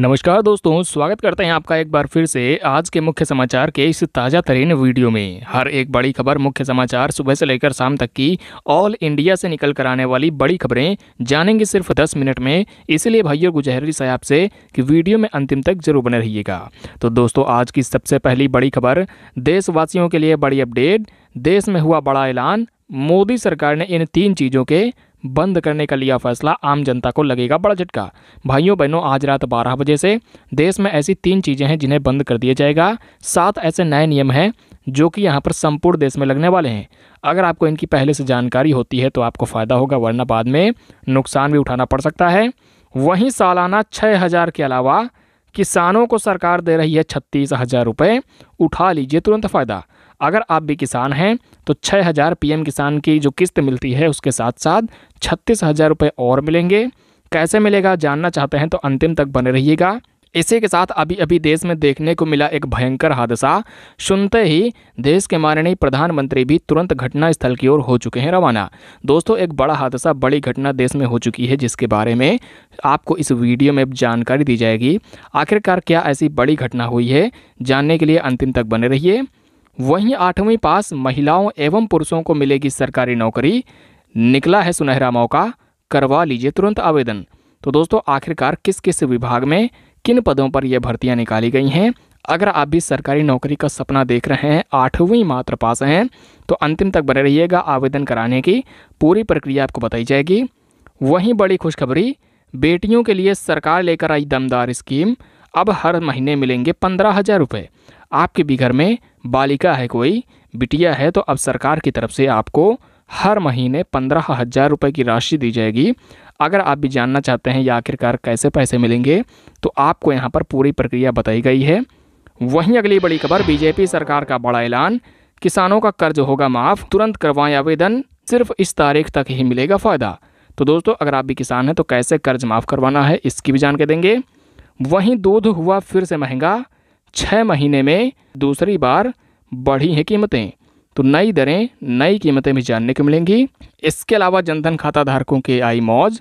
नमस्कार दोस्तों स्वागत करते हैं आपका एक बार फिर से आज के मुख्य समाचार के इस ताज़ा तरीन वीडियो में हर एक बड़ी खबर मुख्य समाचार सुबह से लेकर शाम तक की ऑल इंडिया से निकल कर आने वाली बड़ी खबरें जानेंगे सिर्फ 10 मिनट में इसलिए भाइयों गुजहरी से आपसे कि वीडियो में अंतिम तक जरूर बने रहिएगा तो दोस्तों आज की सबसे पहली बड़ी खबर देशवासियों के लिए बड़ी अपडेट देश में हुआ बड़ा ऐलान मोदी सरकार ने इन तीन चीज़ों के बंद करने का लिया फैसला आम जनता को लगेगा बड़ा झटका भाइयों बहनों आज रात बारह बजे से देश में ऐसी तीन चीज़ें हैं जिन्हें बंद कर दिया जाएगा सात ऐसे नए नियम हैं जो कि यहाँ पर संपूर्ण देश में लगने वाले हैं अगर आपको इनकी पहले से जानकारी होती है तो आपको फ़ायदा होगा वरना बाद में नुकसान भी उठाना पड़ सकता है वहीं सालाना छः हज़ार के अलावा किसानों को सरकार दे रही है छत्तीस हज़ार रुपये उठा लीजिए तुरंत फ़ायदा अगर आप भी किसान हैं तो छः हज़ार पी किसान की जो किस्त मिलती है उसके साथ साथ छत्तीस हज़ार रुपये और मिलेंगे कैसे मिलेगा जानना चाहते हैं तो अंतिम तक बने रहिएगा इसी के साथ अभी अभी देश में देखने को मिला एक भयंकर हादसा सुनते ही देश के माननीय प्रधानमंत्री भी तुरंत घटनास्थल की ओर हो चुके हैं रवाना दोस्तों एक बड़ा हादसा बड़ी घटना देश में हो चुकी है जिसके बारे में आपको इस वीडियो में जानकारी दी जाएगी आखिरकार क्या ऐसी बड़ी घटना हुई है जानने के लिए अंतिम तक बने रहिए वहीं आठवीं पास महिलाओं एवं पुरुषों को मिलेगी सरकारी नौकरी निकला है सुनहरा मौका करवा लीजिए तुरंत आवेदन तो दोस्तों आखिरकार किस किस विभाग में किन पदों पर यह भर्तियां निकाली गई हैं अगर आप भी सरकारी नौकरी का सपना देख रहे हैं आठवीं मात्र पास हैं तो अंतिम तक बने रहिएगा आवेदन कराने की पूरी प्रक्रिया आपको बताई जाएगी वहीं बड़ी खुशखबरी बेटियों के लिए सरकार लेकर आई दमदार स्कीम अब हर महीने मिलेंगे पंद्रह हज़ार रुपये आपके भी घर में बालिका है कोई बिटिया है तो अब सरकार की तरफ से आपको हर महीने पंद्रह हज़ार रुपये की राशि दी जाएगी अगर आप भी जानना चाहते हैं या आखिरकार कैसे पैसे मिलेंगे तो आपको यहाँ पर पूरी प्रक्रिया बताई गई है वहीं अगली बड़ी खबर बीजेपी सरकार का बड़ा ऐलान किसानों का कर्ज होगा माफ़ तुरंत करवाएं आवेदन सिर्फ इस तारीख तक ही मिलेगा फ़ायदा तो दोस्तों अगर आप भी किसान हैं तो कैसे कर्ज माफ़ करवाना है इसकी भी जान के देंगे वहीं दूध हुआ फिर से महंगा छः महीने में दूसरी बार बढ़ी हैं कीमतें तो नई दरें नई कीमतें भी जानने को मिलेंगी इसके अलावा जनधन खाता धारकों के आई मौज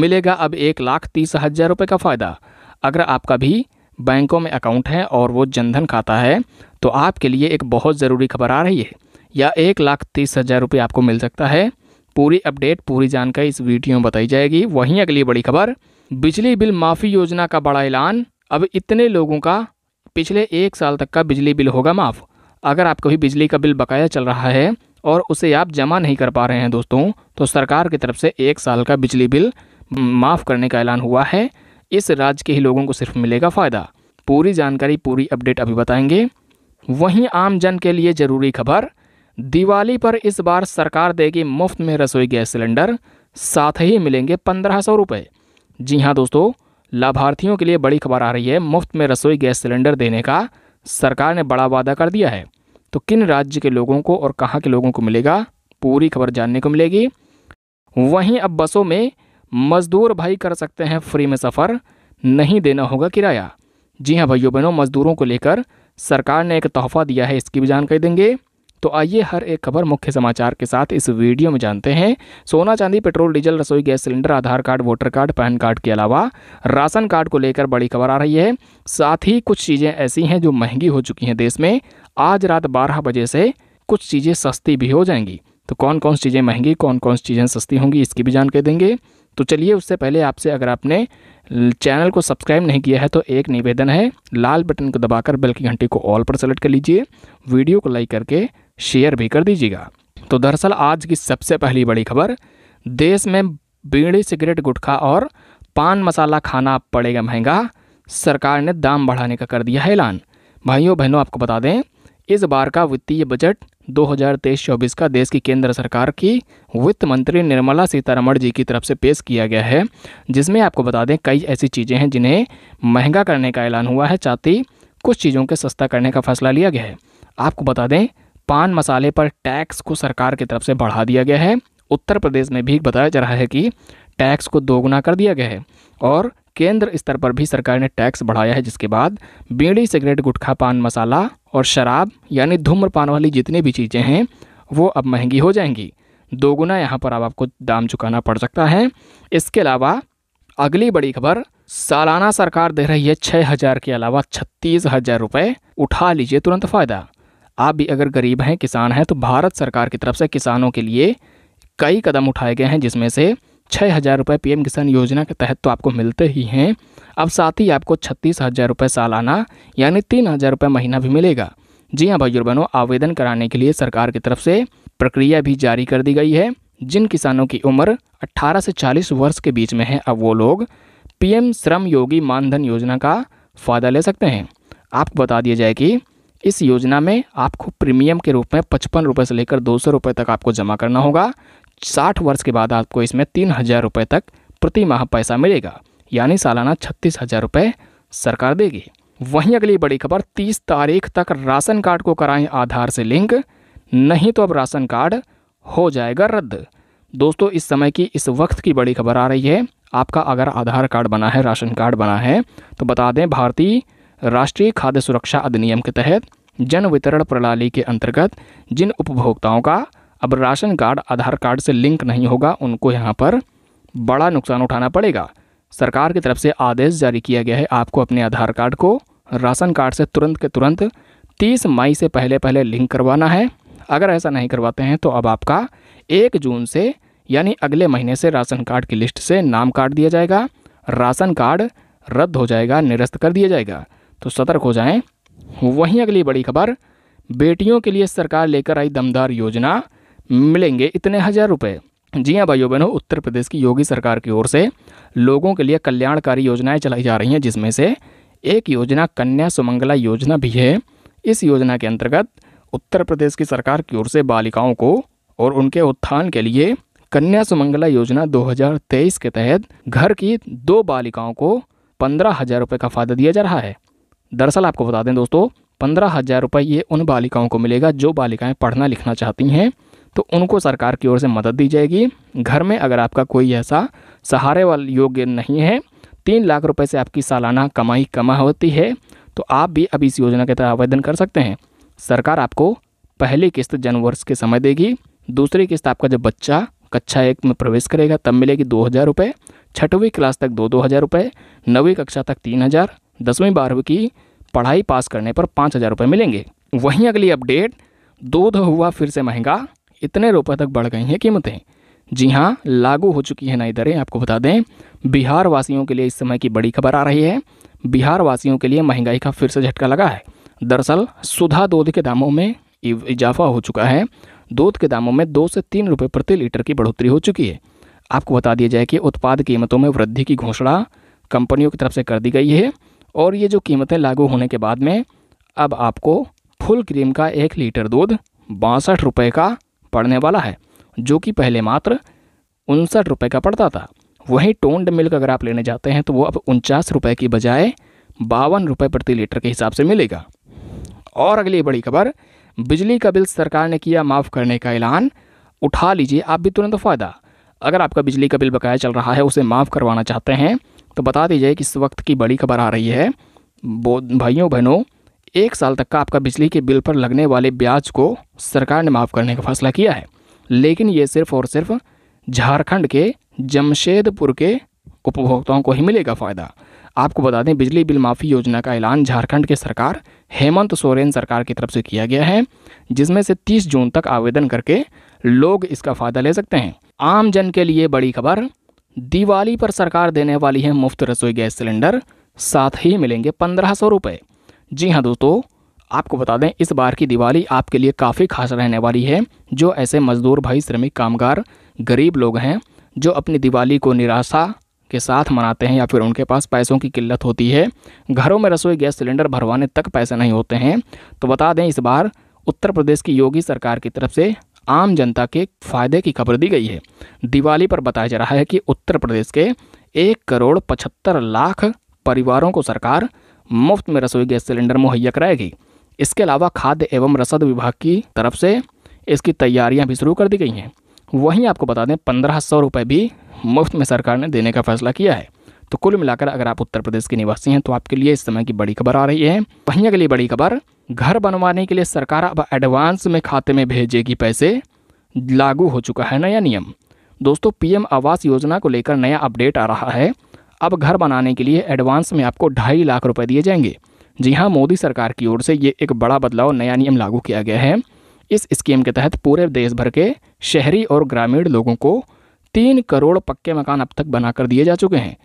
मिलेगा अब एक लाख तीस हज़ार रुपये का फ़ायदा अगर आपका भी बैंकों में अकाउंट है और वो जनधन खाता है तो आपके लिए एक बहुत ज़रूरी खबर आ रही है या एक लाख तीस हज़ार रुपये आपको मिल सकता है पूरी अपडेट पूरी जानकारी इस वीडियो में बताई जाएगी वहीं अगली बड़ी खबर बिजली बिल माफ़ी योजना का बड़ा ऐलान अब इतने लोगों का पिछले एक साल तक का बिजली बिल होगा माफ़ अगर आपका भी बिजली का बिल बकाया चल रहा है और उसे आप जमा नहीं कर पा रहे हैं दोस्तों तो सरकार की तरफ से एक साल का बिजली बिल माफ़ करने का ऐलान हुआ है इस राज्य के ही लोगों को सिर्फ मिलेगा फ़ायदा पूरी जानकारी पूरी अपडेट अभी बताएंगे वहीं आम जन के लिए ज़रूरी खबर दिवाली पर इस बार सरकार देगी मुफ्त में रसोई गैस सिलेंडर साथ ही मिलेंगे पंद्रह सौ रुपये जी हाँ दोस्तों लाभार्थियों के लिए बड़ी खबर आ रही है मुफ्त में रसोई गैस सिलेंडर देने का सरकार ने बड़ा वादा कर दिया है तो किन राज्य के लोगों को और कहाँ के लोगों को मिलेगा पूरी खबर जानने को मिलेगी वहीं अब बसों में मजदूर भाई कर सकते हैं फ्री में सफ़र नहीं देना होगा किराया जी हाँ भाइयों बहनों मजदूरों को लेकर सरकार ने एक तोहफा दिया है इसकी भी जानकारी देंगे तो आइए हर एक खबर मुख्य समाचार के साथ इस वीडियो में जानते हैं सोना चांदी पेट्रोल डीजल रसोई gas cylinder Aadhaar card voter card PAN card के अलावा राशन कार्ड को लेकर बड़ी खबर आ रही है साथ ही कुछ चीज़ें ऐसी हैं जो महंगी हो चुकी हैं देश में आज रात बारह बजे से कुछ चीज़ें सस्ती भी हो जाएंगी तो कौन कौन सी चीज़ें महंगी कौन कौन सी चीज़ें सस्ती होंगी इसकी भी जानकारी देंगे तो चलिए उससे पहले आपसे अगर आपने चैनल को सब्सक्राइब नहीं किया है तो एक निवेदन है लाल बटन को दबाकर बेल की घंटी को ऑल पर सेलेक्ट कर लीजिए वीडियो को लाइक करके शेयर भी कर दीजिएगा तो दरअसल आज की सबसे पहली बड़ी खबर देश में बीड़ी सिगरेट गुटखा और पान मसाला खाना पड़ेगा महंगा सरकार ने दाम बढ़ाने का कर दिया है ऐलान भाइयों बहनों आपको बता दें इस बार का वित्तीय बजट 2023-24 का देश की केंद्र सरकार की वित्त मंत्री निर्मला सीतारमण जी की तरफ से पेश किया गया है जिसमें आपको बता दें कई ऐसी चीज़ें हैं जिन्हें महंगा करने का ऐलान हुआ है साथ ही कुछ चीज़ों के सस्ता करने का फैसला लिया गया है आपको बता दें पान मसाले पर टैक्स को सरकार की तरफ से बढ़ा दिया गया है उत्तर प्रदेश में भी बताया जा रहा है कि टैक्स को दोगुना कर दिया गया है और केंद्र स्तर पर भी सरकार ने टैक्स बढ़ाया है जिसके बाद बीड़ी सिगरेट गुटखा पान मसाला और शराब यानी धूम्रपान वाली जितनी भी चीज़ें हैं वो अब महंगी हो जाएंगी दोगुना यहाँ पर अब आपको दाम चुकाना पड़ सकता है इसके अलावा अगली बड़ी खबर सालाना सरकार दे रही है छः हज़ार के अलावा छत्तीस हज़ार रुपये उठा लीजिए तुरंत फ़ायदा आप भी अगर गरीब हैं किसान हैं तो भारत सरकार की तरफ से किसानों के लिए कई कदम उठाए गए हैं जिसमें से छः हज़ार रुपये पी किसान योजना के तहत तो आपको मिलते ही हैं अब साथ ही आपको छत्तीस हज़ार रुपये सालाना यानी तीन हज़ार रुपये महीना भी मिलेगा जी हाँ भाइयों बहनों आवेदन कराने के लिए सरकार की तरफ से प्रक्रिया भी जारी कर दी गई है जिन किसानों की उम्र 18 से 40 वर्ष के बीच में है अब वो लोग पीएम श्रम योगी मानधन योजना का फ़ायदा ले सकते हैं आपको बता दिया जाए कि इस योजना में आपको प्रीमियम के रूप में पचपन रुपये से लेकर दो सौ रुपये तक आपको जमा करना होगा साठ वर्ष के बाद आपको इसमें तीन हज़ार रुपये तक प्रति माह पैसा मिलेगा यानी सालाना छत्तीस हज़ार रुपये सरकार देगी वहीं अगली बड़ी खबर तीस तारीख तक राशन कार्ड को कराएं आधार से लिंक नहीं तो अब राशन कार्ड हो जाएगा रद्द दोस्तों इस समय की इस वक्त की बड़ी खबर आ रही है आपका अगर आधार कार्ड बना है राशन कार्ड बना है तो बता दें भारतीय राष्ट्रीय खाद्य सुरक्षा अधिनियम के तहत जन वितरण प्रणाली के अंतर्गत जिन उपभोक्ताओं का अब राशन कार्ड आधार कार्ड से लिंक नहीं होगा उनको यहाँ पर बड़ा नुकसान उठाना पड़ेगा सरकार की तरफ से आदेश जारी किया गया है आपको अपने आधार कार्ड को राशन कार्ड से तुरंत के तुरंत 30 मई से पहले पहले लिंक करवाना है अगर ऐसा नहीं करवाते हैं तो अब आपका एक जून से यानी अगले महीने से राशन कार्ड की लिस्ट से नाम काट दिया जाएगा राशन कार्ड रद्द हो जाएगा निरस्त कर दिया जाएगा तो सतर्क हो जाएं वहीं अगली बड़ी खबर बेटियों के लिए सरकार लेकर आई दमदार योजना मिलेंगे इतने हज़ार रुपये जी हाँ भाइयों बहनों उत्तर प्रदेश की योगी सरकार की ओर से लोगों के लिए कल्याणकारी योजनाएं चलाई जा रही हैं जिसमें से एक योजना कन्या सुमंगला योजना भी है इस योजना के अंतर्गत उत्तर प्रदेश की सरकार की ओर से बालिकाओं को और उनके उत्थान के लिए कन्या सुमंगला योजना 2023 के तहत घर की दो बालिकाओं को पंद्रह हज़ार रुपये का फायदा दिया जा रहा है दरअसल आपको बता दें दोस्तों पंद्रह हज़ार रुपये ये उन बालिकाओं को मिलेगा जो बालिकाएं पढ़ना लिखना चाहती हैं तो उनको सरकार की ओर से मदद दी जाएगी घर में अगर आपका कोई ऐसा सहारे वाल योग्य नहीं है तीन लाख रुपए से आपकी सालाना कमाई कमा होती है तो आप भी अब इस योजना के तहत आवेदन कर सकते हैं सरकार आपको पहली किस्त जनवर्ष के समय देगी दूसरी किस्त आपका जब बच्चा कक्षा एक में प्रवेश करेगा तब मिलेगी दो हज़ार रुपये छठवीं क्लास तक दो दो हज़ार रुपये नवीं कक्षा तक तीन हज़ार दसवीं बारहवीं की पढ़ाई पास करने पर पाँच हज़ार रुपये मिलेंगे वहीं अगली अपडेट दूध हुआ फिर से महंगा इतने रुपये तक बढ़ गई हैं कीमतें जी हाँ लागू हो चुकी है नई दरें आपको बता दें बिहार वासियों के लिए इस समय की बड़ी खबर आ रही है बिहार वासियों के लिए महंगाई का फिर से झटका लगा है दरअसल सुधा दूध के दामों में इजाफा हो चुका है दूध के दामों में दो से तीन रुपये प्रति लीटर की बढ़ोतरी हो चुकी है आपको बता दिया जाए कि उत्पाद कीमतों में वृद्धि की घोषणा कंपनियों की तरफ से कर दी गई है और ये जो कीमतें लागू होने के बाद में अब आपको फुल क्रीम का एक लीटर दूध बासठ रुपये का पड़ने वाला है जो कि पहले मात्र उनसठ रुपये का पड़ता था वहीं टोंड मिल्क अगर आप लेने जाते हैं तो वो अब उनचास रुपये की बजाय बावन रुपये प्रति लीटर के हिसाब से मिलेगा और अगली बड़ी खबर बिजली का बिल सरकार ने किया माफ़ करने का ऐलान उठा लीजिए आप भी तुरंत फ़ायदा अगर आपका बिजली का बिल बकाया चल रहा है उसे माफ़ करवाना चाहते हैं तो बता दीजिए कि इस वक्त की बड़ी खबर आ रही है भाइयों बहनों एक साल तक का आपका बिजली के बिल पर लगने वाले ब्याज को सरकार ने माफ़ करने का फैसला किया है लेकिन ये सिर्फ और सिर्फ झारखंड के जमशेदपुर के उपभोक्ताओं को ही मिलेगा फ़ायदा आपको बता दें बिजली बिल माफ़ी योजना का ऐलान झारखंड के सरकार हेमंत सोरेन सरकार की तरफ से किया गया है जिसमें से 30 जून तक आवेदन करके लोग इसका फ़ायदा ले सकते हैं आम जन के लिए बड़ी खबर दिवाली पर सरकार देने वाली है मुफ्त रसोई गैस सिलेंडर साथ ही मिलेंगे पंद्रह सौ रुपये जी हाँ दोस्तों आपको बता दें इस बार की दिवाली आपके लिए काफ़ी खास रहने वाली है जो ऐसे मजदूर भाई श्रमिक कामगार गरीब लोग हैं जो अपनी दिवाली को निराशा के साथ मनाते हैं या फिर उनके पास पैसों की किल्लत होती है घरों में रसोई गैस सिलेंडर भरवाने तक पैसे नहीं होते हैं तो बता दें इस बार उत्तर प्रदेश की योगी सरकार की तरफ से आम जनता के फायदे की खबर दी गई है दिवाली पर बताया जा रहा है कि उत्तर प्रदेश के एक करोड़ पचहत्तर लाख परिवारों को सरकार मुफ्त में रसोई गैस सिलेंडर मुहैया कराएगी इसके अलावा खाद्य एवं रसद विभाग की तरफ से इसकी तैयारियां भी शुरू कर दी गई हैं वहीं आपको बता दें पंद्रह सौ रुपये भी मुफ्त में सरकार ने देने का फैसला किया है तो कुल मिलाकर अगर आप उत्तर प्रदेश के निवासी हैं तो आपके लिए इस समय की बड़ी खबर आ रही है वहीं अगली बड़ी खबर घर बनवाने के लिए सरकार अब एडवांस में खाते में भेजेगी पैसे लागू हो चुका है नया नियम दोस्तों पीएम आवास योजना को लेकर नया अपडेट आ रहा है अब घर बनाने के लिए एडवांस में आपको ढाई लाख रुपए दिए जाएंगे जी हाँ मोदी सरकार की ओर से ये एक बड़ा बदलाव नया नियम लागू किया गया है इस स्कीम के तहत पूरे देश भर के शहरी और ग्रामीण लोगों को तीन करोड़ पक्के मकान अब तक बनाकर दिए जा चुके हैं